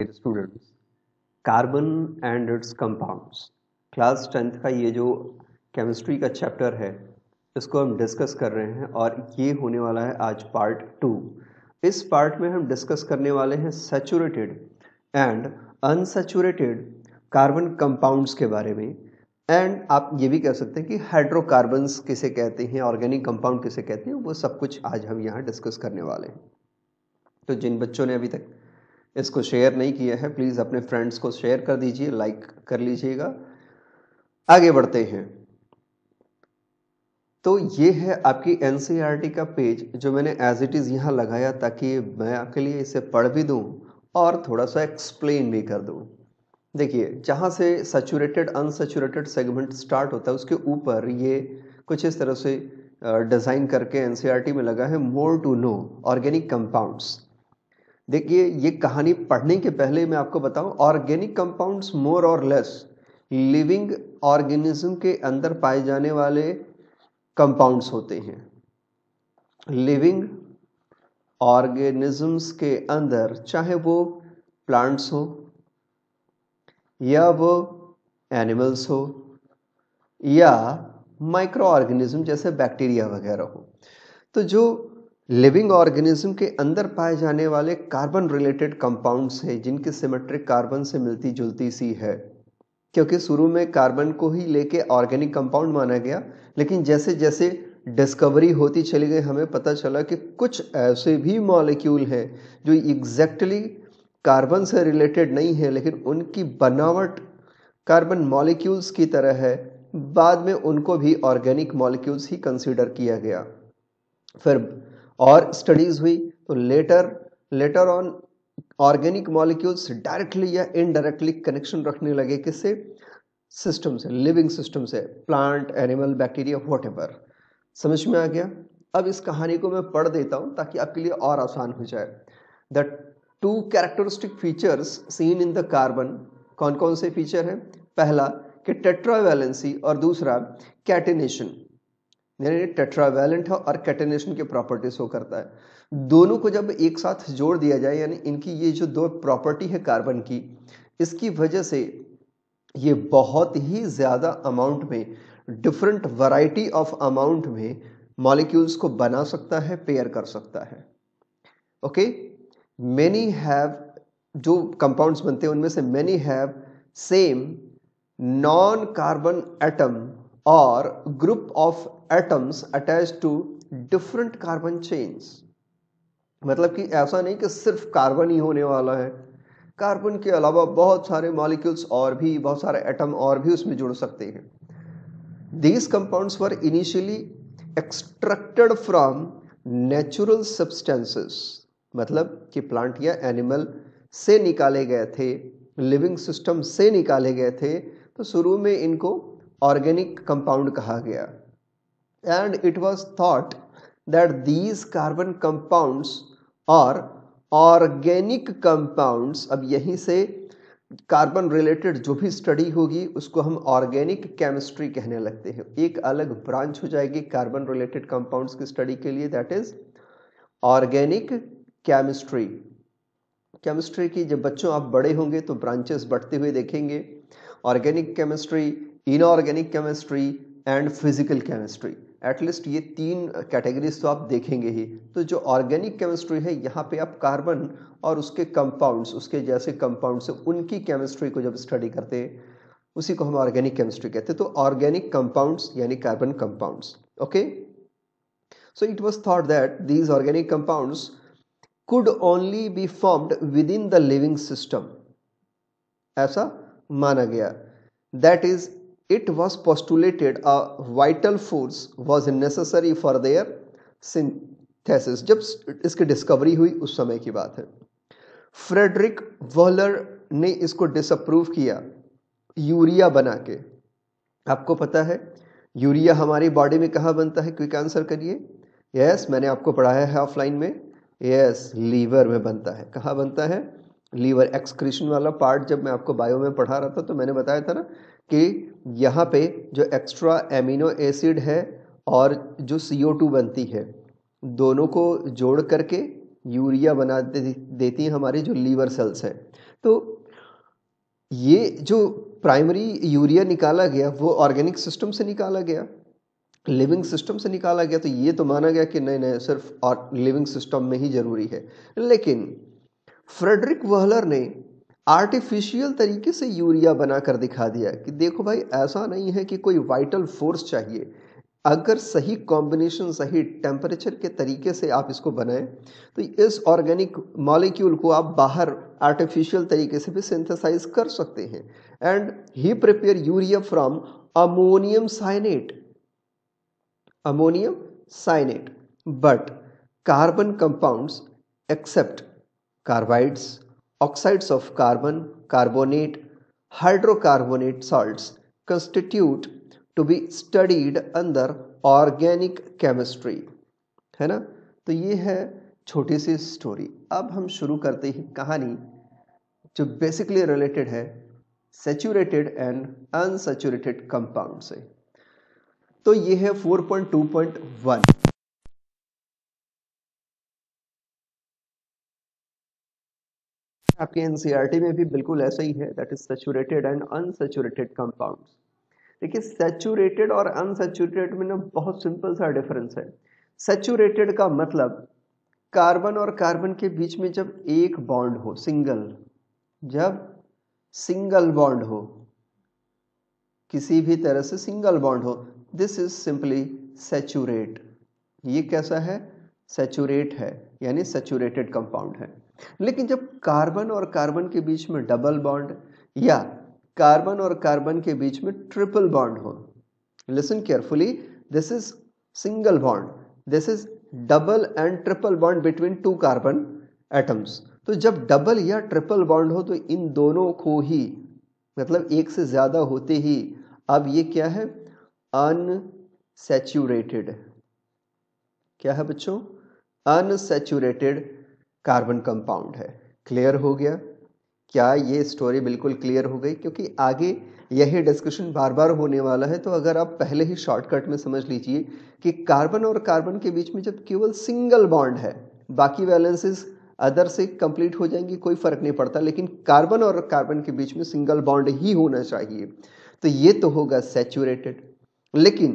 मेरे students carbon and its compounds class tenth का ये जो केमिस्ट्री का चैप्टर है इसको हम डिस्कस कर रहे हैं और ये होने वाला है आज पार्ट टू इस पार्ट में हम डिस्कस करने वाले हैं saturated and unsaturated carbon compounds के बारे में एंड आप ये भी कह सकते हैं कि हाइड्रोकार्बन्स किसे कहते हैं ऑर्गेनिक कंपाउंड किसे कहते हैं वो सब कुछ आज हम यहाँ डिस्कस करने वाले हैं तो जिन बच्चों ने अभी तक इसको शेयर नहीं किया है प्लीज़ अपने फ्रेंड्स को शेयर कर दीजिए लाइक कर लीजिएगा आगे बढ़ते हैं तो ये है आपकी एन e का पेज जो मैंने एज इट इज़ यहाँ लगाया ताकि मैं आपके लिए इसे पढ़ भी दूँ और थोड़ा सा एक्सप्लेन भी कर दूँ देखिए जहाँ से सचूरेटेड अनसेचूरेटेड सेगमेंट स्टार्ट होता है उसके ऊपर ये कुछ इस तरह से डिज़ाइन करके एन e में लगा है more to know organic compounds देखिए ये कहानी पढ़ने के पहले मैं आपको बताऊं ऑर्गेनिक कंपाउंड्स मोर और लेस लिविंग ऑर्गेनिज्म के अंदर पाए जाने वाले कंपाउंड्स होते हैं लिविंग ऑर्गेनिजम्स के अंदर चाहे वो प्लांट्स हो या वो एनिमल्स हो या माइक्रो ऑर्गेनिज्म जैसे बैक्टीरिया वगैरह हो तो जो लिविंग ऑर्गेनिज्म के अंदर पाए जाने वाले कार्बन रिलेटेड कंपाउंड्स हैं जिनकी सिमेट्रिक कार्बन से मिलती जुलती सी है क्योंकि शुरू में कार्बन को ही लेके ऑर्गेनिक कंपाउंड माना गया लेकिन जैसे जैसे डिस्कवरी होती चली गई हमें पता चला कि कुछ ऐसे भी मॉलिक्यूल हैं जो एग्जैक्टली कार्बन से रिलेटेड नहीं है लेकिन उनकी बनावट कार्बन मॉलिक्यूल्स की तरह है बाद में उनको भी ऑर्गेनिक मॉलिक्यूल्स ही कंसिडर किया गया फिर और स्टडीज हुई तो later later on organic molecules directly या इनडायरेक्टली कनेक्शन रखने लगे किससे सिस्टम से लिविंग सिस्टम से प्लांट एनिमल बैक्टीरिया वॉट समझ में आ गया अब इस कहानी को मैं पढ़ देता हूँ ताकि आपके लिए और आसान हो जाए the two characteristic features seen in the carbon कौन कौन से फीचर हैं पहला कि टेट्रावैलेंसी और दूसरा कैटिनेशन यानी ये टेट्रावेलेंट है और कैटेनेशन के प्रॉपर्टी शो करता है दोनों को जब एक साथ जोड़ दिया जाए यानी इनकी ये जो दो प्रॉपर्टी है कार्बन की इसकी वजह से ये बहुत ही ज़्यादा अमाउंट में डिफरेंट वैरायटी ऑफ अमाउंट में मॉलिक्यूल्स को बना सकता है पेयर कर सकता है ओके मैनी हैव जो कंपाउंड्स बनते हैं उनमें से many have same non carbon atom और group of atoms attach to different carbon chains मतलब कि ऐसा नहीं कि सिर्फ कार्बन ही होने वाला है कार्बन के अलावा बहुत सारे मॉलिक्यूल्स और भी बहुत सारे एटम और भी उसमें जुड़ सकते हैं these compounds were initially extracted from natural substances मतलब कि प्लांट या एनिमल से निकाले गए थे लिविंग सिस्टम से निकाले गए थे तो शुरू में इनको ऑर्गेनिक कंपाउंड कहा गया and it was thought that these carbon compounds are organic compounds अब यहीं से कार्बन रिलेटेड जो भी स्टडी होगी उसको हम ऑर्गेनिक केमिस्ट्री कहने लगते हैं एक अलग ब्रांच हो जाएगी कार्बन रिलेटेड कंपाउंड्स की स्टडी के लिए that is organic chemistry chemistry की जब बच्चों आप बड़े होंगे तो ब्रांचेस बढ़ते हुए देखेंगे organic chemistry inorganic chemistry and physical chemistry at least ये तीन कैटेगरीज तो आप देखेंगे ही तो जो ऑर्गेनिक केमिस्ट्री है यहाँ पे आप कार्बन और उसके कंपाउंड्स उसके जैसे कंपाउंड्स उनकी केमिस्ट्री को जब स्टडी करते हैं उसी को हम ऑर्गेनिक केमिस्ट्री कहते हैं तो ऑर्गेनिक कंपाउंड्स यानी carbon compounds okay so it was was that these organic compounds could only be formed within the living system ऐसा माना गया that is it was postulated a vital force was necessary for their synthesis जब इसकी discovery हुई उस समय की बात है फ्रेडरिक वर्लर ने इसको डिसअप्रूव किया यूरिया बना के आपको पता है यूरिया हमारी बॉडी में कहाँ बनता है क्विक आंसर करिए यस मैंने आपको पढ़ाया है ऑफलाइन में यस लीवर में बनता है कहाँ बनता है लीवर एक्सक्रीशन वाला पार्ट जब मैं आपको बायो में पढ़ा रहा था तो मैंने बताया था ना कि यहाँ पे जो एक्स्ट्रा एमिनो एसिड है और जो सी बनती है दोनों को जोड़ करके यूरिया बना देती हैं हमारी जो लीवर सेल्स है तो ये जो प्राइमरी यूरिया निकाला गया वो ऑर्गेनिक सिस्टम से निकाला गया लिविंग सिस्टम से निकाला गया तो ये तो माना गया कि नहीं नहीं सिर्फ और लिविंग सिस्टम में ही ज़रूरी है लेकिन फ्रेडरिक वहलर ने आर्टिफिशियल तरीके से यूरिया बना कर दिखा दिया कि देखो भाई ऐसा नहीं है कि कोई वाइटल फोर्स चाहिए अगर सही कॉम्बिनेशन सही टेम्परेचर के तरीके से आप इसको बनाएं तो इस ऑर्गेनिक मॉलिक्यूल को आप बाहर आर्टिफिशियल तरीके से भी सिंथेसाइज कर सकते हैं and he prepare urea from ammonium cyanate ammonium cyanate but carbon compounds except carbides oxides of carbon carbonate hydrocarbonate salts constitute to be studied अंदर ऑर्गेनिक केमिस्ट्री है ना तो ये है छोटी सी स्टोरी अब हम शुरू करते हैं कहानी जो बेसिकली रिलेटेड है सेचूरेटेड एंड अनसेचूरेटेड कंपाउंड से तो ये है 4.2.1 आपके एनसीईआरटी e में भी बिल्कुल ऐसा ही है that is saturated and unsaturated compounds देखिए सेचुरेटेड और अनसेचुरेटेड में ना बहुत सिंपल सा डिफरेंस है सेचुरेटेड का मतलब कार्बन और कार्बन के बीच में जब एक बॉन्ड हो सिंगल जब सिंगल बॉन्ड हो किसी भी तरह से सिंगल बॉन्ड हो दिस इज सिंपली सेचुरेट ये कैसा है सेचुरेट है यानी सेचूरेटेड कंपाउंड है लेकिन जब कार्बन और कार्बन के बीच में डबल बॉन्ड या कार्बन और कार्बन के बीच में ट्रिपल बॉन्ड हो listen carefully this is single bond this is double and triple bond between two carbon atoms तो जब डबल या ट्रिपल बॉन्ड हो तो इन दोनों को ही मतलब एक से ज़्यादा होते ही अब ये क्या है अनसेचुरेटेड क्या है बच्चों अनसेचुरेटेड कार्बन कंपाउंड है क्लियर हो गया क्या ये स्टोरी बिल्कुल क्लियर हो गई क्योंकि आगे यही डिस्कशन बार बार होने वाला है तो अगर आप पहले ही शॉर्टकट में समझ लीजिए कि कार्बन और कार्बन के बीच में जब केवल सिंगल बॉन्ड है बाकी वैलेंसेस अदर से कंप्लीट हो जाएंगे कोई फर्क नहीं पड़ता लेकिन कार्बन और कार्बन के बीच में सिंगल बॉन्ड ही होना चाहिए तो ये तो होगा सेचुरेटेड लेकिन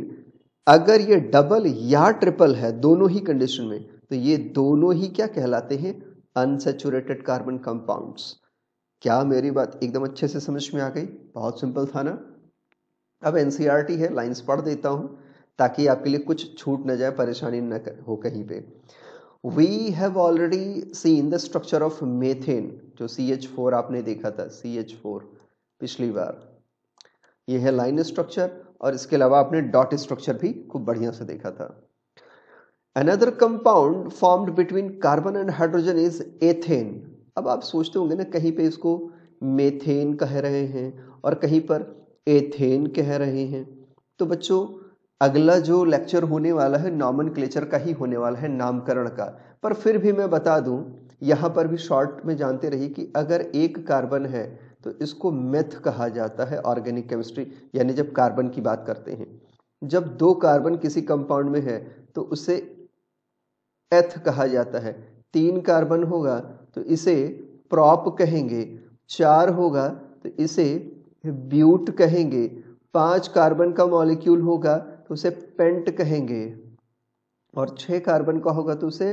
अगर ये डबल या ट्रिपल है दोनों ही कंडीशन में तो ये दोनों ही क्या कहलाते हैं अनसेचुरेटेड कार्बन कंपाउंड्स क्या मेरी बात एकदम अच्छे से समझ में आ गई बहुत सिंपल था ना अब एन e है लाइन्स पढ़ देता हूँ ताकि आपके लिए कुछ छूट ना जाए परेशानी ना हो कहीं पे we have already seen the structure of methane जो सी एच फोर आपने देखा था सी एच फोर पिछली बार ये है लाइन स्ट्रक्चर और इसके अलावा आपने डॉट स्ट्रक्चर भी खूब बढ़िया से देखा था another compound formed between carbon and hydrogen is ethane अब आप सोचते होंगे ना कहीं पे इसको मेथेन कह रहे हैं और कहीं पर एथेन कह रहे हैं तो बच्चों अगला जो लेक्चर होने वाला है नॉमन का ही होने वाला है नामकरण का पर फिर भी मैं बता दूं यहाँ पर भी शॉर्ट में जानते रहिए कि अगर एक कार्बन है तो इसको मेथ कहा जाता है ऑर्गेनिक केमिस्ट्री यानी जब कार्बन की बात करते हैं जब दो कार्बन किसी कंपाउंड में है तो उसे एथ कहा जाता है तीन कार्बन होगा तो इसे प्रॉप कहेंगे चार होगा तो इसे ब्यूट कहेंगे पांच कार्बन का मॉलिक्यूल होगा तो उसे पेंट कहेंगे और छह कार्बन का होगा तो उसे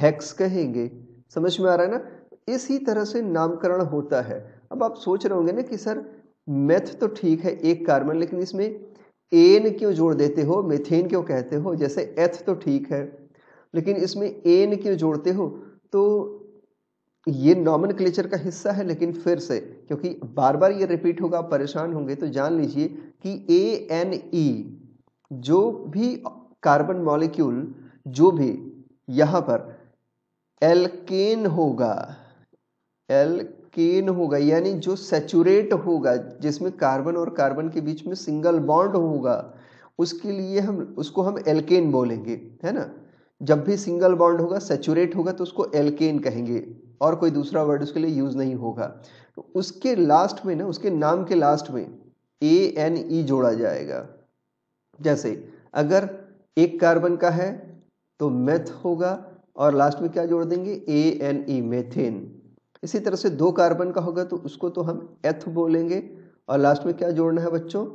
हेक्स कहेंगे समझ में आ रहा है ना इसी तरह से नामकरण होता है अब आप सोच रहे होंगे ना कि सर मेथ तो ठीक है एक कार्बन लेकिन इसमें एन क्यों जोड़ देते हो मेथेन क्यों कहते हो जैसे एथ तो ठीक है लेकिन इसमें एन क्यों जोड़ते हो तो ये नॉमन का हिस्सा है लेकिन फिर से क्योंकि बार बार ये रिपीट होगा परेशान होंगे तो जान लीजिए कि ए एन ई जो भी कार्बन मॉलिक्यूल जो भी यहाँ पर एलकेन होगा एलकेन होगा यानी जो सेचुरेट होगा जिसमें कार्बन और कार्बन के बीच में सिंगल बॉन्ड होगा उसके लिए हम उसको हम एलकेन बोलेंगे है ना जब भी सिंगल बॉन्ड होगा सेचुरेट होगा तो उसको एल्केन कहेंगे और कोई दूसरा वर्ड उसके लिए यूज़ नहीं होगा तो उसके लास्ट में ना उसके नाम के लास्ट में ए एन ई जोड़ा जाएगा जैसे अगर एक कार्बन का है तो मेथ होगा और लास्ट में क्या जोड़ देंगे ए एन ई मेथेन इसी तरह से दो कार्बन का होगा तो उसको तो हम एथ बोलेंगे और लास्ट में क्या जोड़ना है बच्चों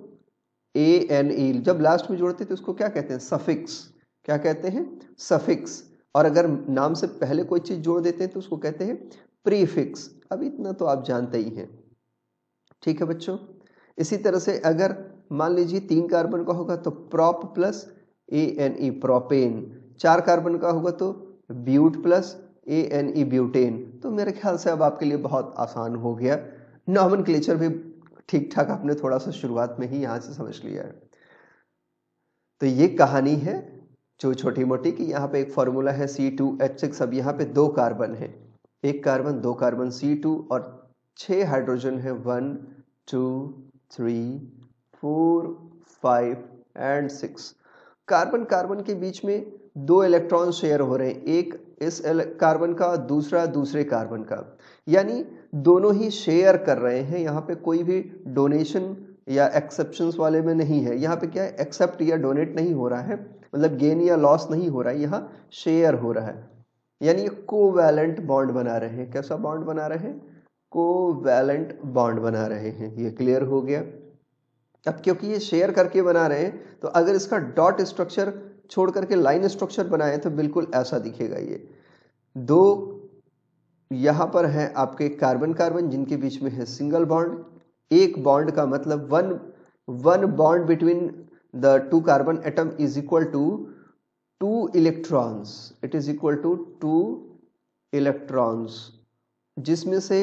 ए एन ई जब लास्ट में जोड़ते हैं तो उसको क्या कहते हैं सफिक्स क्या कहते हैं सफिक्स और अगर नाम से पहले कोई चीज़ जोड़ देते हैं तो उसको कहते हैं प्रीफिक्स अब इतना तो आप जानते ही हैं ठीक है बच्चों इसी तरह से अगर मान लीजिए तीन कार्बन का होगा तो prop plus A N E propane चार कार्बन का होगा तो but plus A N E butane तो मेरे ख्याल से अब आपके लिए बहुत आसान हो गया नॉमन क्लेचर भी ठीक ठाक आपने थोड़ा सा शुरुआत में ही यहाँ से समझ लिया है तो ये कहानी है जो छोटी मोटी कि यहाँ पे एक फॉर्मूला है सी टू एच सिक्स अब यहाँ पे दो कार्बन है एक कार्बन दो कार्बन सी टू और छह हाइड्रोजन है one two three four five and six carbon carbon के बीच में दो इलेक्ट्रॉन शेयर हो रहे हैं एक इस कार्बन का दूसरा दूसरे कार्बन का यानी दोनों ही शेयर कर रहे हैं यहाँ पे कोई भी डोनेशन या एक्सेप्शन वाले में नहीं है यहाँ पे क्या है एक्सेप्ट या डोनेट नहीं हो रहा है मतलब गेन या लॉस नहीं हो रहा है यहाँ शेयर हो रहा है यानी ये कोवैलेंट बॉन्ड बना रहे हैं कैसा बॉन्ड बना रहे हैं कोवैलेंट बॉन्ड बना रहे हैं ये क्लियर हो गया अब क्योंकि ये शेयर करके बना रहे हैं तो अगर इसका डॉट स्ट्रक्चर छोड़ करके लाइन स्ट्रक्चर बनाए तो बिल्कुल ऐसा दिखेगा ये दो यहाँ पर है आपके कार्बन कार्बन जिनके बीच में है सिंगल बॉन्ड एक बॉन्ड का मतलब one one bond between the two carbon atom is equal to two electrons it is equal to two electrons जिसमें से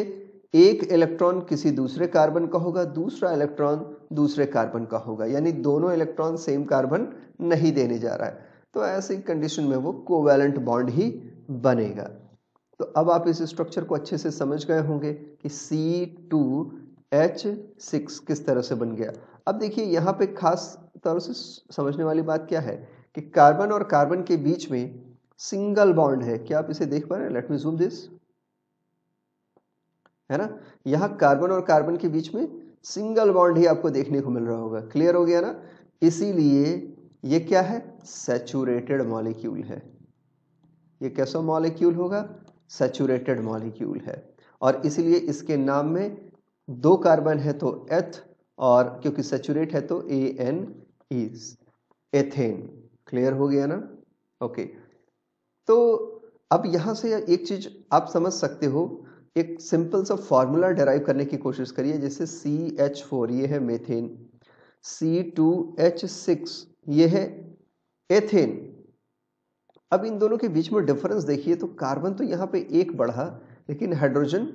एक इलेक्ट्रॉन किसी दूसरे कार्बन का होगा दूसरा इलेक्ट्रॉन दूसरे कार्बन का होगा यानी दोनों इलेक्ट्रॉन सेम कार्बन नहीं देने जा रहा है तो ऐसी कंडीशन में वो कोवैलेंट बॉन्ड ही बनेगा तो अब आप इस स्ट्रक्चर को अच्छे से समझ गए होंगे कि सी टू एच सिक्स किस तरह से बन गया अब देखिए यहाँ पे खास तौर से समझने वाली बात क्या है कि कार्बन और कार्बन के बीच में सिंगल बॉन्ड है क्या आप इसे देख पा रहे हैं लेट मी जूम दिस है ना यहाँ कार्बन और कार्बन के बीच में सिंगल बॉन्ड ही आपको देखने को मिल रहा होगा क्लियर हो गया ना इसीलिए ये क्या है सेचूरेटेड मॉलिक्यूल है ये कैसा मॉलिक्यूल होगा सेचूरेटेड मॉलिक्यूल है और इसलिए इसके नाम में दो कार्बन है तो एथ और क्योंकि सेचुरेट है तो A N is ethane clear हो गया ना ओके तो अब यहां से एक चीज आप समझ सकते हो एक सिंपल सा फॉर्मूला डेराइव करने की कोशिश करिए जैसे सी एच फोर ये है methane C two H six ये है एथेन अब इन दोनों के बीच में डिफरेंस देखिए तो कार्बन तो यहां पे एक बढ़ा लेकिन हाइड्रोजन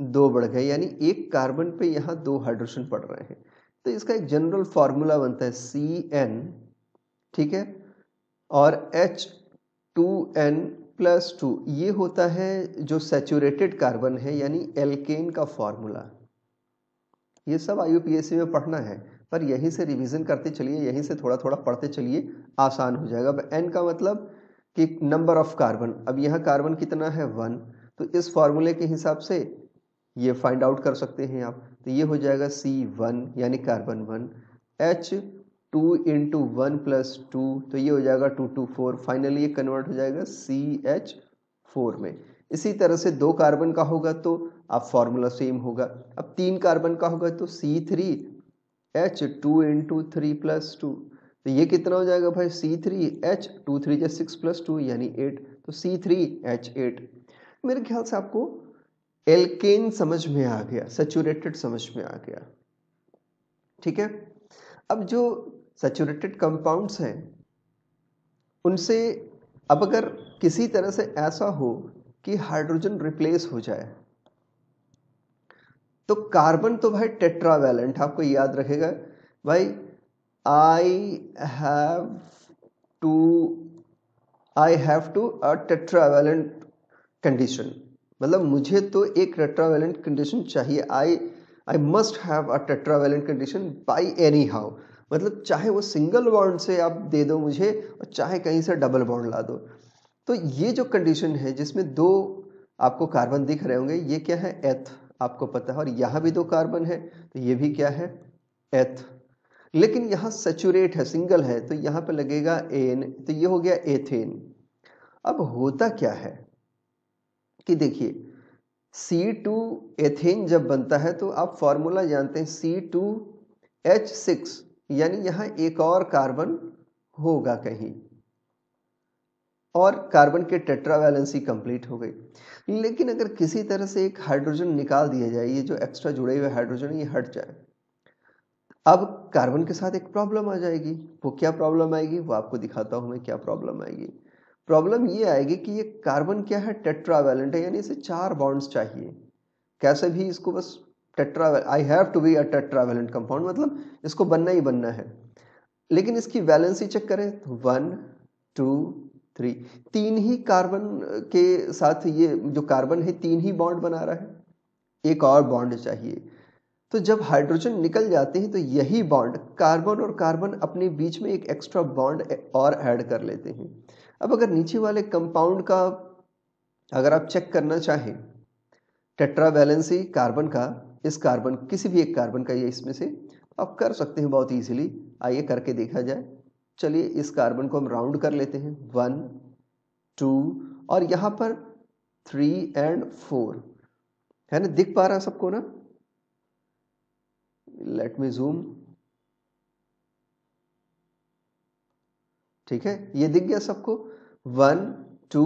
दो बढ़ गए यानी एक कार्बन पे यहाँ दो हाइड्रोजन पड़ रहे हैं तो इसका एक जनरल फार्मूला बनता है सी एन ठीक है और H two N plus two ये होता है जो सेचूरेटेड कार्बन है यानी एल्केन का फार्मूला ये सब आई में पढ़ना है पर यहीं से रिवीजन करते चलिए यहीं से थोड़ा थोड़ा पढ़ते चलिए आसान हो जाएगा अब एन का मतलब कि नंबर ऑफ कार्बन अब यहाँ कार्बन कितना है वन तो इस फार्मूले के हिसाब से ये फाइंड आउट कर सकते हैं आप तो ये हो जाएगा सी वन यानी carbon one H two into one plus two तो ये हो जाएगा टू टू फोर फाइनली ये कन्वर्ट हो जाएगा सी एच फोर में इसी तरह से दो कार्बन का होगा तो आप फॉर्मूला सेम होगा अब तीन कार्बन का होगा तो C three H two into three plus two तो ये कितना हो जाएगा भाई C three H two three या सिक्स प्लस टू यानी एट तो सी थ्री एच एट मेरे ख्याल से आपको एल्केन समझ में आ गया सेचुरेटेड समझ में आ गया ठीक है अब जो सेचुरेटेड कंपाउंड्स हैं उनसे अब अगर किसी तरह से ऐसा हो कि हाइड्रोजन रिप्लेस हो जाए तो कार्बन तो भाई टेट्रावैलेंट आपको याद रखेगा भाई I have to I have to a tetravalent condition मतलब मुझे तो एक टेट्रावेलेंट कंडीशन चाहिए I I must have a tetravalent condition by anyhow मतलब चाहे वो सिंगल बॉन्ड से आप दे दो मुझे और चाहे कहीं से डबल बॉन्ड ला दो तो ये जो कंडीशन है जिसमें दो आपको कार्बन दिख रहे होंगे ये क्या है एथ आपको पता है और यहाँ भी दो कार्बन है तो ये भी क्या है एथ लेकिन यहाँ सेचूरेट है सिंगल है तो यहाँ पर लगेगा एन तो ये हो गया एथेन अब होता क्या है कि देखिए सी टू एथेन जब बनता है तो आप फॉर्मूला जानते हैं सी टू एच सिक्स यानी यहाँ एक और कार्बन होगा कहीं और कार्बन के टेट्रा वैलेंसी कंप्लीट हो गई लेकिन अगर किसी तरह से एक हाइड्रोजन निकाल दिया जाए ये जो एक्स्ट्रा जुड़े हुए हाइड्रोजन ये हट जाए अब कार्बन के साथ एक प्रॉब्लम आ जाएगी वो क्या प्रॉब्लम आएगी वो आपको दिखाता हूँ मैं क्या प्रॉब्लम आएगी प्रॉब्लम ये आएगी कि ये कार्बन क्या है टेट्रावेलेंट है यानी इसे चार बॉन्ड्स चाहिए कैसे भी इसको बस tetra I have to be a tetravalent compound मतलब इसको बनना ही बनना है लेकिन इसकी वैलेंसी चेक करें तो वन टू थ्री तीन ही कार्बन के साथ ये जो कार्बन है तीन ही बॉन्ड बना रहा है एक और बॉन्ड चाहिए तो जब हाइड्रोजन निकल जाते हैं तो यही बॉन्ड कार्बन और कार्बन अपने बीच में एक एक्स्ट्रा बॉन्ड और ऐड कर लेते हैं अब अगर नीचे वाले कंपाउंड का अगर आप चेक करना चाहें टेट्रावैलेंसी कार्बन का इस कार्बन किसी भी एक कार्बन का ये इसमें से आप कर सकते हैं बहुत ईजिली आइए करके देखा जाए चलिए इस कार्बन को हम राउंड कर लेते हैं वन टू और यहाँ पर थ्री एंड फोर है ना दिख पा रहा सबको ना लेट मी जूम ठीक है ये दिख गया सबको one two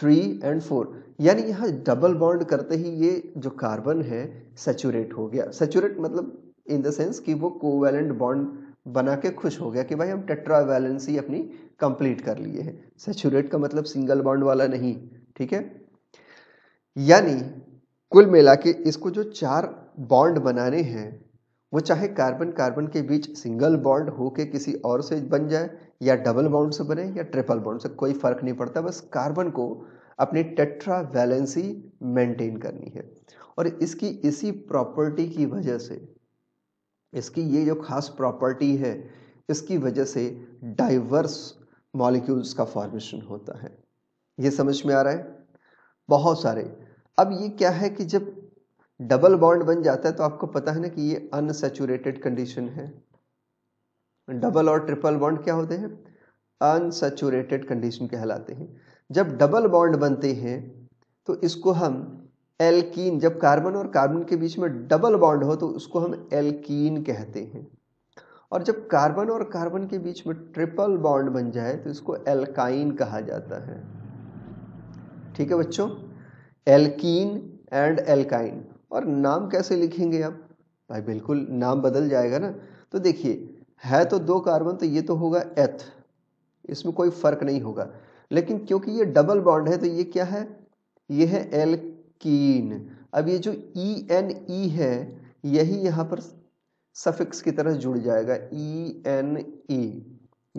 three and four यानी यहाँ डबल बॉन्ड करते ही ये जो कार्बन है सेचूरेट हो गया सेचूरेट मतलब इन द सेंस कि वो कोवेलेंट बॉन्ड बना के खुश हो गया कि भाई हम टेट्रावैलेंसी अपनी कंप्लीट कर लिए हैं सेचूरेट का मतलब सिंगल बॉन्ड वाला नहीं ठीक है यानी कुल मिला के इसको जो चार बॉन्ड बनाने हैं वो चाहे कार्बन कार्बन के बीच सिंगल बॉन्ड के किसी और से बन जाए या डबल बॉन्ड से बने या ट्रिपल बॉन्ड से कोई फर्क नहीं पड़ता बस कार्बन को अपनी टेट्रा वैलेंसी मेंटेन करनी है और इसकी इसी प्रॉपर्टी की वजह से इसकी ये जो खास प्रॉपर्टी है इसकी वजह से डाइवर्स मॉलिक्यूल्स का फॉर्मेशन होता है ये समझ में आ रहा है बहुत सारे अब ये क्या है कि जब डबल बॉन्ड बन जाता है तो आपको पता है ना कि ये अनसेचुरेटेड कंडीशन है डबल और ट्रिपल बॉन्ड क्या होते हैं अनसेचुरेटेड कंडीशन कहलाते हैं जब डबल बॉन्ड बनते हैं तो इसको हम एल्कीन जब कार्बन और कार्बन के बीच में डबल बॉन्ड हो तो उसको हम एल्कीन कहते हैं और जब कार्बन और कार्बन के बीच में ट्रिपल बॉन्ड बन जाए तो इसको एल्काइन कहा जाता है ठीक है बच्चों एल्कीन एंड एल्काइन और नाम कैसे लिखेंगे आप भाई बिल्कुल नाम बदल जाएगा ना तो देखिए है तो दो कार्बन तो ये तो होगा एथ इसमें कोई फर्क नहीं होगा लेकिन क्योंकि ये डबल बॉन्ड है तो ये क्या है ये है एल्कीन अब ये जो ई एन ई है यही यहाँ पर सफिक्स की तरह जुड़ जाएगा ई एन ई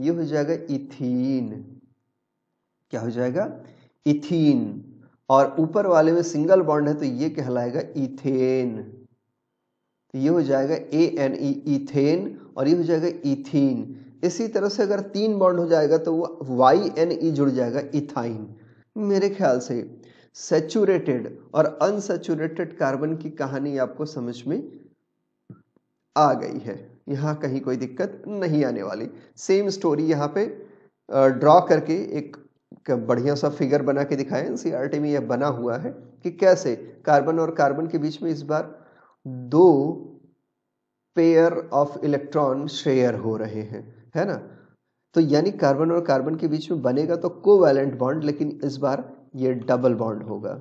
ये हो जाएगा इथीन क्या हो जाएगा इथीन और ऊपर वाले में सिंगल बॉन्ड है तो ये कहलाएगा इथेन तो ये हो जाएगा ए एन ई इथेन और ये हो जाएगा इथीन इसी तरह से अगर तीन बॉन्ड हो जाएगा तो वो वाई एन ई जुड़ जाएगा इथाइन मेरे ख्याल से सेचूरेटेड और अनसेचूरेटेड कार्बन की कहानी आपको समझ में आ गई है यहाँ कहीं कोई दिक्कत नहीं आने वाली सेम स्टोरी यहाँ पे ड्रॉ करके एक बढ़िया सा फिगर बना के दिखाया एन सी e में यह बना हुआ है कि कैसे कार्बन और कार्बन के बीच में इस बार दो पेयर ऑफ इलेक्ट्रॉन शेयर हो रहे हैं है ना तो यानी कार्बन और कार्बन के बीच में बनेगा तो कोवैलेंट बॉन्ड लेकिन इस बार ये डबल बॉन्ड होगा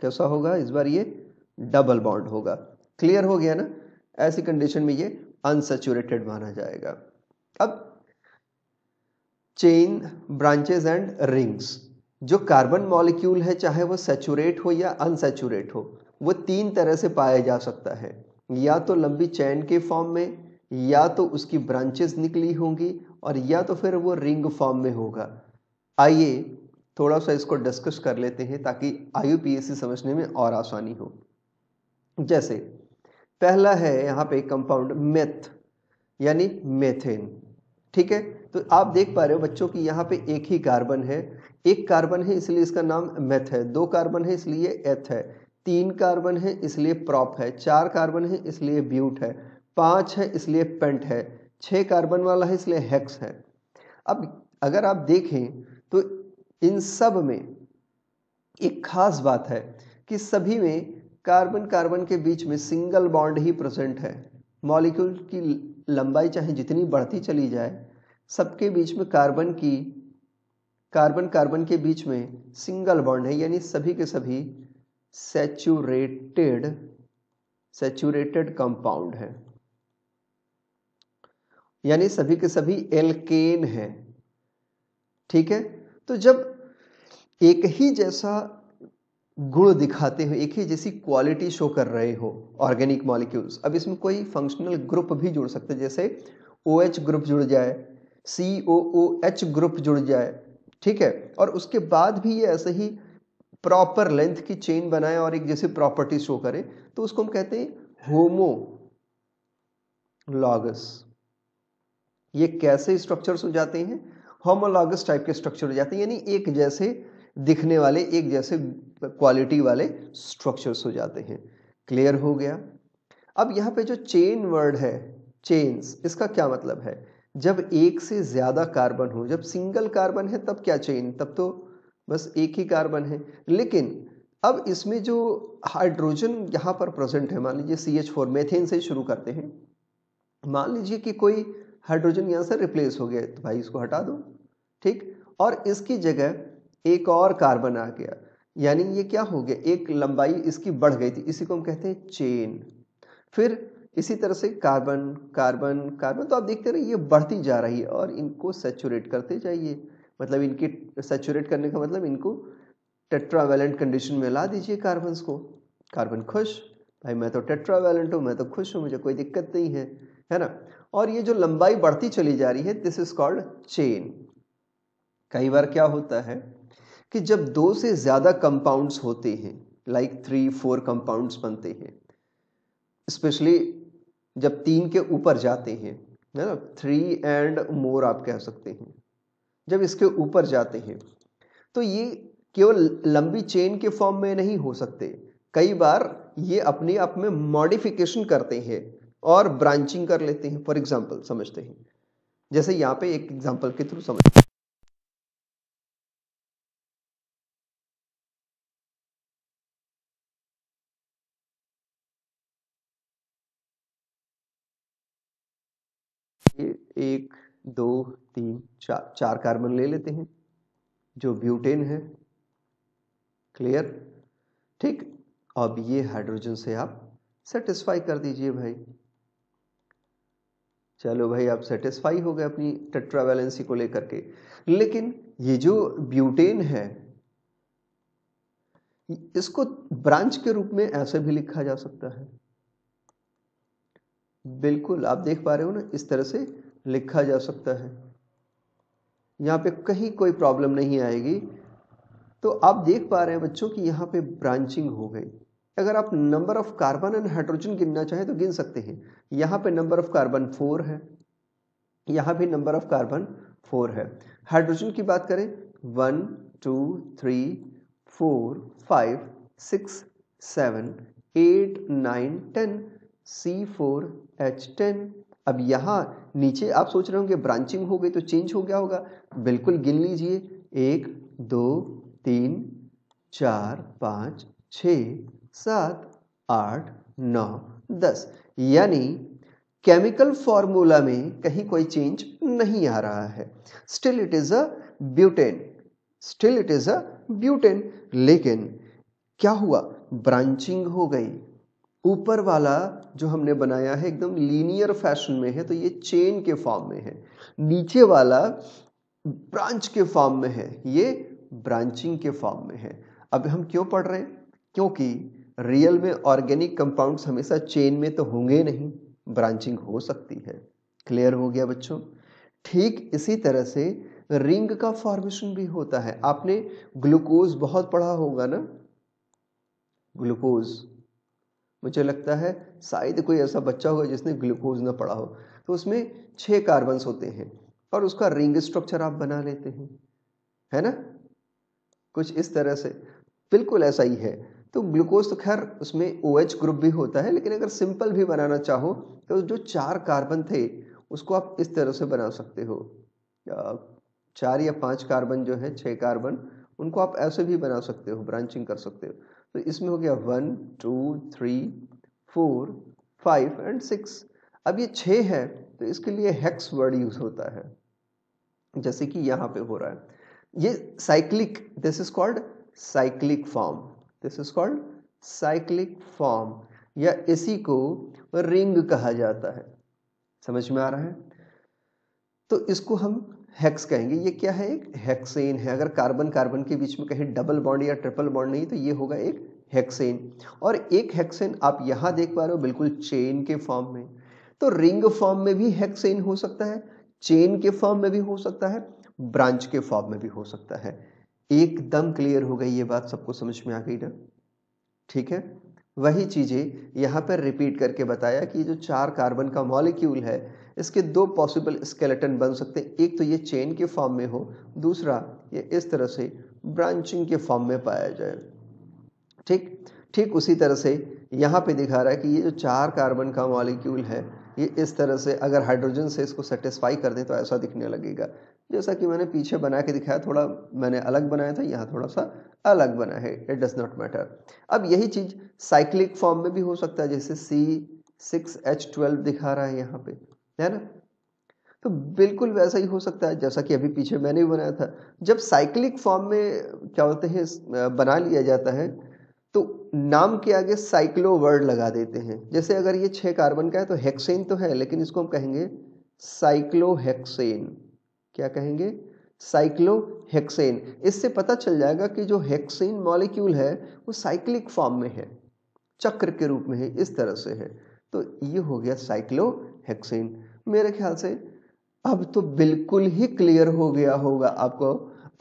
कैसा होगा इस बार ये डबल बॉन्ड होगा क्लियर हो गया ना ऐसी कंडीशन में ये अनसेचुरेटेड माना जाएगा अब चेन ब्रांचेज एंड रिंग्स जो कार्बन मॉलिक्यूल है चाहे वो सेचूरेट हो या अनसेचूरेट हो वो तीन तरह से पाया जा सकता है या तो लंबी चैन के फॉर्म में या तो उसकी ब्रांचेस निकली होंगी और या तो फिर वो रिंग फॉर्म में होगा आइए थोड़ा सा इसको डिस्कस कर लेते हैं ताकि आयु समझने में और आसानी हो जैसे पहला है यहाँ पे कंपाउंड मेथ यानी मेथेन ठीक है तो आप देख पा रहे हो बच्चों की यहाँ पे एक ही कार्बन है एक कार्बन है इसलिए इसका नाम मेथ है दो कार्बन है इसलिए एथ है तीन कार्बन है इसलिए प्रॉप है चार कार्बन है इसलिए ब्यूट है पाँच है इसलिए पेंट है छः कार्बन वाला है इसलिए हेक्स है अब अगर आप देखें तो इन सब में एक खास बात है कि सभी में कार्बन कार्बन के बीच में सिंगल बॉन्ड ही प्रेजेंट है मॉलिक्यूल की लंबाई चाहे जितनी बढ़ती चली जाए सबके बीच में कार्बन की कार्बन कार्बन के बीच में सिंगल बॉन्ड है यानी सभी के सभी सेचूरेटेड सेचूरेटेड कंपाउंड है यानी सभी के सभी एल्केन है ठीक है तो जब एक ही जैसा गुण दिखाते हो एक ही जैसी क्वालिटी शो कर रहे हो ऑर्गेनिक मॉलिक्यूल्स अब इसमें कोई फंक्शनल ग्रुप भी जुड़ सकते जैसे ओ OH ग्रुप जुड़ जाए सी ओ ओ एच ग्रुप जुड़ जाए ठीक है और उसके बाद भी ये ऐसे ही प्रॉपर लेंथ की चेन बनाए और एक जैसे प्रॉपर्टी शो करे तो उसको हम कहते हैं होमो लॉगस ये कैसे स्ट्रक्चर्स हो जाते हैं होमोलॉगस टाइप के स्ट्रक्चर हो जाते हैं यानी एक जैसे दिखने वाले एक जैसे क्वालिटी वाले स्ट्रक्चर्स हो जाते हैं क्लियर हो गया अब यहां पे जो चेन वर्ड है चेन्स इसका क्या मतलब है जब एक से ज़्यादा कार्बन हो जब सिंगल कार्बन है तब क्या चेन तब तो बस एक ही कार्बन है लेकिन अब इसमें जो हाइड्रोजन यहाँ पर प्रेजेंट है मान लीजिए सी एच फोर मेथेन से शुरू करते हैं मान लीजिए कि कोई हाइड्रोजन यहाँ से रिप्लेस हो गया तो भाई इसको हटा दो ठीक और इसकी जगह एक और कार्बन आ गया यानी ये क्या हो गया एक लंबाई इसकी बढ़ गई थी इसी को हम कहते हैं चेन फिर इसी तरह से कार्बन कार्बन कार्बन तो आप देखते रहिए ये बढ़ती जा रही है और इनको सेचूरेट करते जाइए मतलब इनके सेचूरेट करने का मतलब इनको टेट्रावेलेंट कंडीशन में ला दीजिए कार्बन्स को कार्बन खुश भाई मैं तो टेट्रावेलेंट हूँ मैं तो खुश हूँ मुझे कोई दिक्कत नहीं है है ना और ये जो लंबाई बढ़ती चली जा रही है दिस इज कॉल्ड चेन कई बार क्या होता है कि जब दो से ज़्यादा कंपाउंड्स होते हैं लाइक थ्री फोर कंपाउंड्स बनते हैं स्पेशली जब तीन के ऊपर जाते हैं है ना थ्री एंड मोर आप कह सकते हैं जब इसके ऊपर जाते हैं तो ये केवल लंबी चेन के फॉर्म में नहीं हो सकते कई बार ये अपने आप में मॉडिफिकेशन करते हैं और ब्रांचिंग कर लेते हैं फॉर एग्जाम्पल समझते हैं जैसे यहाँ पे एक एग्जाम्पल के थ्रू समझते हैं एक दो तीन चार चार कार्बन ले लेते हैं जो ब्यूटेन है क्लियर ठीक अब ये हाइड्रोजन से आप सेटिस्फाई कर दीजिए भाई चलो भाई आप सेटिस्फाई हो गए अपनी टेट्रावैलेंसी को लेकर के लेकिन ये जो ब्यूटेन है इसको ब्रांच के रूप में ऐसे भी लिखा जा सकता है बिल्कुल आप देख पा रहे हो ना इस तरह से लिखा जा सकता है यहाँ पे कहीं कोई प्रॉब्लम नहीं आएगी तो आप देख पा रहे हैं बच्चों कि यहाँ पे ब्रांचिंग हो गई अगर आप number of carbon and hydrogen गिनना चाहें तो गिन सकते हैं यहाँ पे नंबर ऑफ कार्बन फोर है यहाँ भी नंबर ऑफ कार्बन फोर है हाइड्रोजन की बात करें one two three four five six seven eight nine ten C four H ten अब यहाँ नीचे आप सोच रहे होंगे ब्रांचिंग हो गई तो चेंज हो गया होगा बिल्कुल गिन लीजिए एक दो तीन चार पाँच छ सात आठ नौ दस यानी केमिकल फॉर्मूला में कहीं कोई चेंज नहीं आ रहा है still it is a butane still it is a butane लेकिन क्या हुआ ब्रांचिंग हो गई ऊपर वाला जो हमने बनाया है एकदम लीनियर फैशन में है तो ये चेन के फॉर्म में है नीचे वाला ब्रांच के फॉर्म में है ये ब्रांचिंग के फॉर्म में है अब हम क्यों पढ़ रहे हैं क्योंकि रियल में ऑर्गेनिक कंपाउंड्स हमेशा चेन में तो होंगे नहीं ब्रांचिंग हो सकती है क्लियर हो गया बच्चों ठीक इसी तरह से रिंग का फॉर्मेशन भी होता है आपने ग्लूकोज बहुत पढ़ा होगा ना ग्लूकोज मुझे लगता है शायद कोई ऐसा बच्चा होगा जिसने ग्लूकोज ना पड़ा हो तो उसमें छः कार्बन्स होते हैं और उसका रिंग स्ट्रक्चर आप बना लेते हैं है ना कुछ इस तरह से बिल्कुल ऐसा ही है तो ग्लूकोज तो खैर उसमें ओ OH ग्रुप भी होता है लेकिन अगर सिंपल भी बनाना चाहो तो जो चार कार्बन थे उसको आप इस तरह से बना सकते हो चार या पांच कार्बन जो है छह कार्बन उनको आप ऐसे भी बना सकते हो ब्रांचिंग कर सकते हो तो इसमें हो गया one two three four five and six अब ये छः है तो इसके लिए हेक्स वर्ड यूज़ होता है जैसे कि यहाँ पे हो रहा है ये cyclic this is called cyclic form this is called cyclic form या इसी को रिंग कहा जाता है समझ में आ रहा है तो इसको हम हेक्स कहेंगे ये क्या है एक हेक्सेन है अगर कार्बन कार्बन के बीच में कहीं डबल बॉन्ड या ट्रिपल बॉन्ड नहीं तो ये होगा एक हेक्सेन और एक हेक्सेन आप यहाँ देख पा रहे हो बिल्कुल चेन के फॉर्म में तो रिंग फॉर्म में भी हेक्सेन हो सकता है चेन के फॉर्म में भी हो सकता है ब्रांच के फॉर्म में भी हो सकता है एकदम क्लियर हो गई ये बात सबको समझ में आ गई ना ठीक है वही चीज़ें यहाँ पर रिपीट करके बताया कि जो चार कार्बन का मॉलिक्यूल है इसके दो पॉसिबल स्केलेटन बन सकते हैं एक तो ये चेन के फॉर्म में हो दूसरा ये इस तरह से ब्रांचिंग के फॉर्म में पाया जाए ठीक ठीक उसी तरह से यहाँ पे दिखा रहा है कि ये जो चार कार्बन का मॉलिक्यूल है ये इस तरह से अगर हाइड्रोजन से इसको सेटिस्फाई कर दें तो ऐसा दिखने लगेगा जैसा कि मैंने पीछे बना के दिखाया थोड़ा मैंने अलग बनाया था यहाँ थोड़ा सा अलग बना है इट डज नॉट मैटर अब यही चीज़ साइक्लिक फॉर्म में भी हो सकता है जैसे सी सिक्स एच ट्वेल्व दिखा रहा है यहाँ पे है ना तो बिल्कुल वैसा ही हो सकता है जैसा कि अभी पीछे मैंने भी बनाया था जब साइक्लिक फॉर्म में क्या होते हैं बना लिया जाता है तो नाम के आगे साइक्लो वर्ड लगा देते हैं जैसे अगर ये छः कार्बन का है तो हेक्सेन तो है लेकिन इसको हम कहेंगे साइक्लोहेक्सेन क्या कहेंगे साइक्लोहेक्सेन इससे पता चल जाएगा कि जो हेक्सेन मॉलिक्यूल है वो साइक्लिक फॉर्म में है चक्र के रूप में है इस तरह से है तो ये हो गया साइक्लोहेक्सेन मेरे ख्याल से अब तो बिल्कुल ही क्लियर हो गया होगा आपको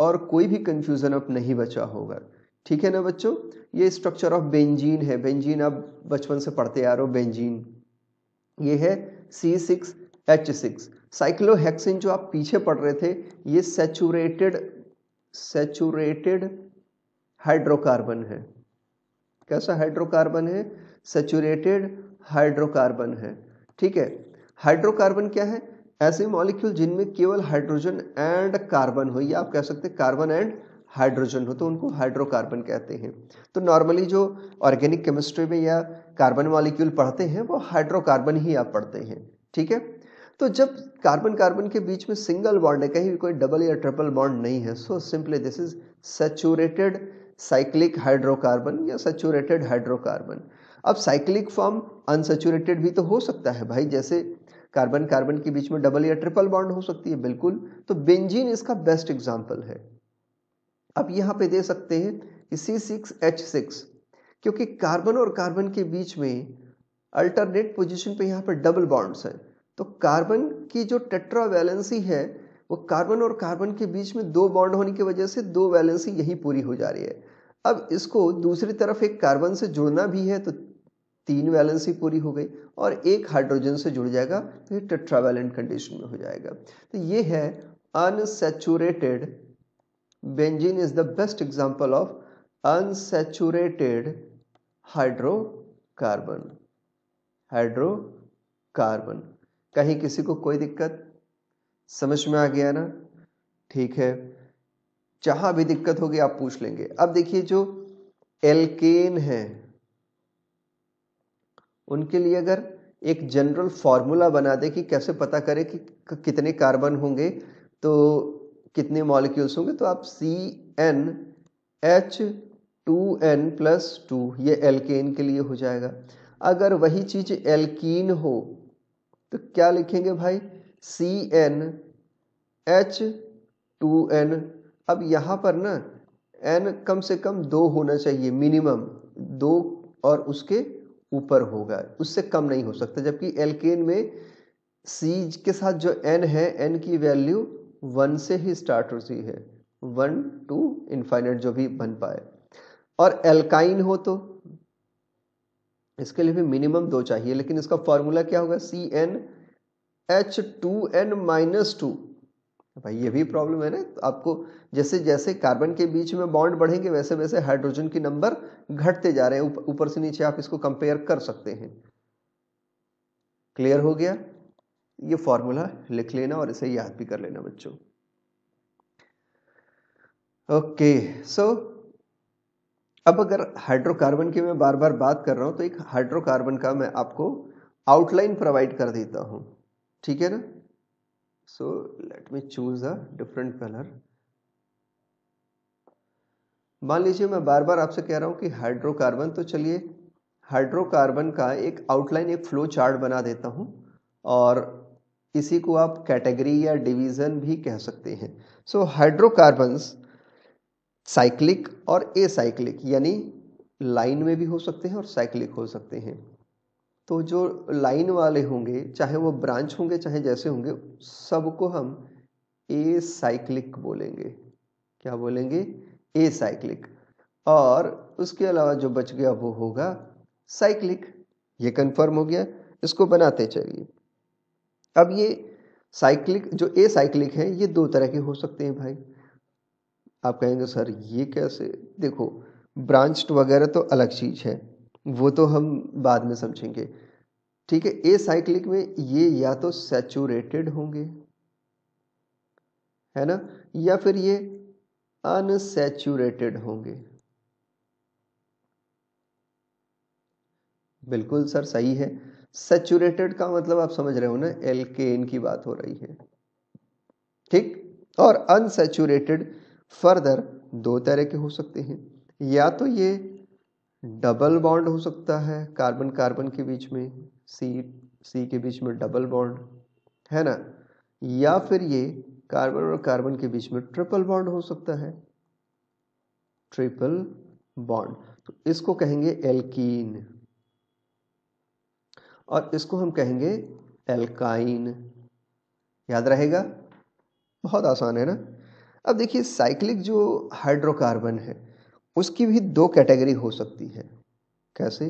और कोई भी कंफ्यूजन अब नहीं बचा होगा ठीक है ना बच्चों ये स्ट्रक्चर ऑफ बेंजीन है बेंजीन आप बचपन से पढ़ते आ रहे हो बेंजीन ये है C six H six cyclohexene जो आप पीछे पढ़ रहे थे ये सेचूरेटेड सेचूरेटेड हाइड्रोकार्बन है कैसा हाइड्रोकार्बन है सेचूरेटेड हाइड्रोकार्बन है ठीक है हाइड्रोकार्बन क्या है ऐसे मॉलिक्यूल जिनमें केवल हाइड्रोजन एंड कार्बन हो या आप कह सकते हैं कार्बन एंड हाइड्रोजन हो तो उनको हाइड्रोकार्बन कहते हैं तो नॉर्मली जो ऑर्गेनिक केमिस्ट्री में या कार्बन मॉलिक्यूल पढ़ते हैं वो हाइड्रोकार्बन ही आप पढ़ते हैं ठीक है तो जब कार्बन कार्बन के बीच में सिंगल बॉन्ड है कहीं भी कोई डबल या ट्रिपल बॉन्ड नहीं है so simply this is saturated cyclic hydrocarbon या सेचूरेटेड हाइड्रोकार्बन अब साइक्लिक फॉर्म अनसेचूरेटेड भी तो हो सकता है भाई जैसे कार्बन कार्बन के बीच में डबल या ट्रिपल बॉन्ड हो सकती है बिल्कुल तो बेंजीन इसका बेस्ट एग्जाम्पल है अब यहाँ पे दे सकते हैं कि सी सिक्स एच सिक्स क्योंकि कार्बन और कार्बन के बीच में अल्टरनेट पोजिशन पे यहाँ पर डबल बॉन्ड्स हैं तो कार्बन की जो टेट्रा वैलेंसी है वो कार्बन और कार्बन के बीच में दो बॉन्ड होने की वजह से दो वैलेंसी यही पूरी हो जा रही है अब इसको दूसरी तरफ एक कार्बन से जुड़ना भी है तो तीन वैलेंसी पूरी हो गई और एक हाइड्रोजन से जुड़ जाएगा तो ये टेट्रावैलेंट कंडीशन में हो जाएगा तो ये है unsaturated benzene is the best example of unsaturated hydrocarbon hydrocarbon कहीं किसी को कोई दिक्कत समझ में आ गया ना ठीक है जहां भी दिक्कत होगी आप पूछ लेंगे अब देखिए जो एलकेन है उनके लिए अगर एक जनरल फॉर्मूला बना दे कि कैसे पता करें कि कितने कार्बन होंगे तो कितने मॉलिक्यूल्स होंगे तो आप C N H two N plus two ये एल्केन के लिए हो जाएगा अगर वही चीज़ एल्कीन हो तो क्या लिखेंगे भाई C N H two N अब यहाँ पर ना एन कम से कम दो होना चाहिए मिनिमम दो और उसके ऊपर होगा उससे कम नहीं हो सकता जबकि एल्केन में सी के साथ जो एन है एन की वैल्यू वन से ही स्टार्ट होती है वन टू इनफाइनेट जो भी बन पाए और एल्काइन हो तो इसके लिए भी मिनिमम दो चाहिए लेकिन इसका फॉर्मूला क्या होगा C N H two N minus two भाई ये भी प्रॉब्लम है ना तो आपको जैसे जैसे कार्बन के बीच में बॉन्ड बढ़ेंगे वैसे वैसे हाइड्रोजन के नंबर घटते जा रहे हैं ऊपर से नीचे आप इसको कंपेयर कर सकते हैं क्लियर हो गया ये फॉर्मूला लिख लेना और इसे याद भी कर लेना बच्चों ओके सो अब अगर हाइड्रोकार्बन की मैं बार बार बात कर रहा हूँ तो एक हाइड्रोकार्बन का मैं आपको आउटलाइन प्रोवाइड कर देता हूँ ठीक है ना so let me choose a different colour मान लीजिए मैं बार बार आपसे कह रहा हूँ कि हाइड्रोकार्बन तो चलिए हाइड्रोकार्बन का एक आउटलाइन एक फ्लो चार्ट बना देता हूँ और इसी को आप कैटेगरी या डिवीज़न भी कह सकते हैं सो हाइड्रोकार्बन्स साइक्लिक और ए साइक्लिक यानी लाइन में भी हो सकते हैं और साइक्लिक हो सकते हैं तो जो लाइन वाले होंगे चाहे वो ब्रांच होंगे चाहे जैसे होंगे सबको हम ए साइक्लिक बोलेंगे क्या बोलेंगे ए साइक्लिक और उसके अलावा जो बच गया वो होगा साइक्लिक ये कंफर्म हो गया इसको बनाते चलिए अब ये साइक्लिक जो ए साइक्लिक है ये दो तरह के हो सकते हैं भाई आप कहेंगे सर ये कैसे देखो ब्रांच वगैरह तो अलग चीज़ है वो तो हम बाद में समझेंगे ठीक है ए साइक्लिक में ये या तो सेचुरेटेड होंगे है ना या फिर ये अनसेचुरेटेड होंगे बिल्कुल सर सही है सेचुरेटेड का मतलब आप समझ रहे हो ना एल के एन की बात हो रही है ठीक और अनसेचुरेटेड फर्दर दो तरह के हो सकते हैं या तो ये डबल बॉन्ड हो सकता है कार्बन कार्बन के बीच में सी सी के बीच में डबल बॉन्ड है ना या फिर ये कार्बन और कार्बन के बीच में ट्रिपल बॉन्ड हो सकता है ट्रिपल बॉन्ड तो इसको कहेंगे एल्कीन और इसको हम कहेंगे एल्काइन याद रहेगा बहुत आसान है ना अब देखिए साइक्लिक जो हाइड्रोकार्बन है उसकी भी दो कैटेगरी हो सकती है कैसे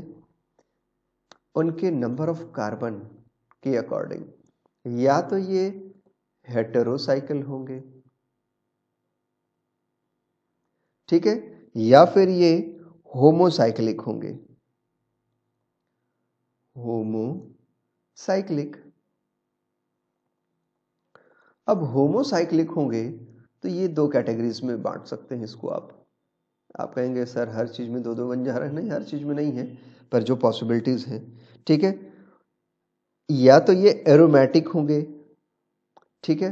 उनके नंबर ऑफ कार्बन के अकॉर्डिंग या तो ये हेटरोसाइकिल होंगे ठीक है या फिर ये होमोसाइक्लिक होंगे होमोसाइक्लिक अब होमोसाइक्लिक होंगे तो ये दो कैटेगरीज में बांट सकते हैं इसको आप आप कहेंगे सर हर चीज़ में दो दो जा रहे नहीं हर चीज़ में नहीं है पर जो पॉसिबिलिटीज़ हैं ठीक है या तो ये एरोमेटिक होंगे ठीक है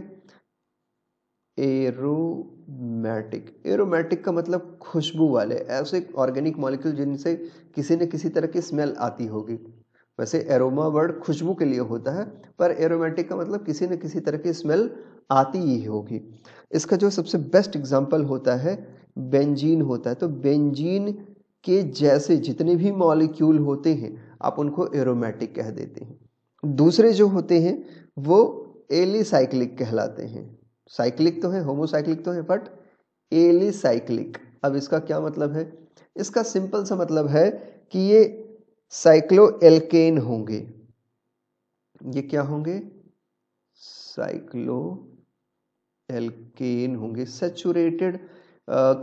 एरोमेटिक एरोमेटिक का मतलब खुशबू वाले ऐसे ऑर्गेनिक मॉलिक्यूल जिनसे किसी न किसी तरह की स्मेल आती होगी वैसे एरोमा वर्ड खुशबू के लिए होता है पर एरोमेटिक का मतलब किसी न किसी तरह की स्मेल आती ही होगी इसका जो सबसे बेस्ट एग्जाम्पल होता है बेंजीन होता है तो बेंजीन के जैसे जितने भी मॉलिक्यूल होते हैं आप उनको एरोमेटिक कह देते हैं दूसरे जो होते हैं वो एलिसाइक्लिक कहलाते हैं साइक्लिक तो है होमोसाइक्लिक तो है बट एलिसाइक्लिक अब इसका क्या मतलब है इसका सिंपल सा मतलब है कि ये साइक्लो एल्केन होंगे ये क्या होंगे साइक्लो एल्केन होंगे सेचूरेटेड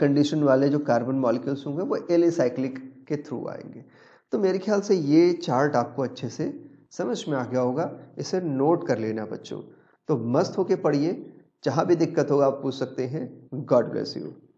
कंडीशन वाले जो कार्बन मॉलिक्यूल्स होंगे वो एल साइक्लिक के थ्रू आएंगे तो मेरे ख्याल से ये चार्ट आपको अच्छे से समझ में आ गया होगा इसे नोट कर लेना बच्चों तो मस्त होके पढ़िए जहाँ भी दिक्कत होगा आप पूछ सकते हैं गॉड ब्लेस यू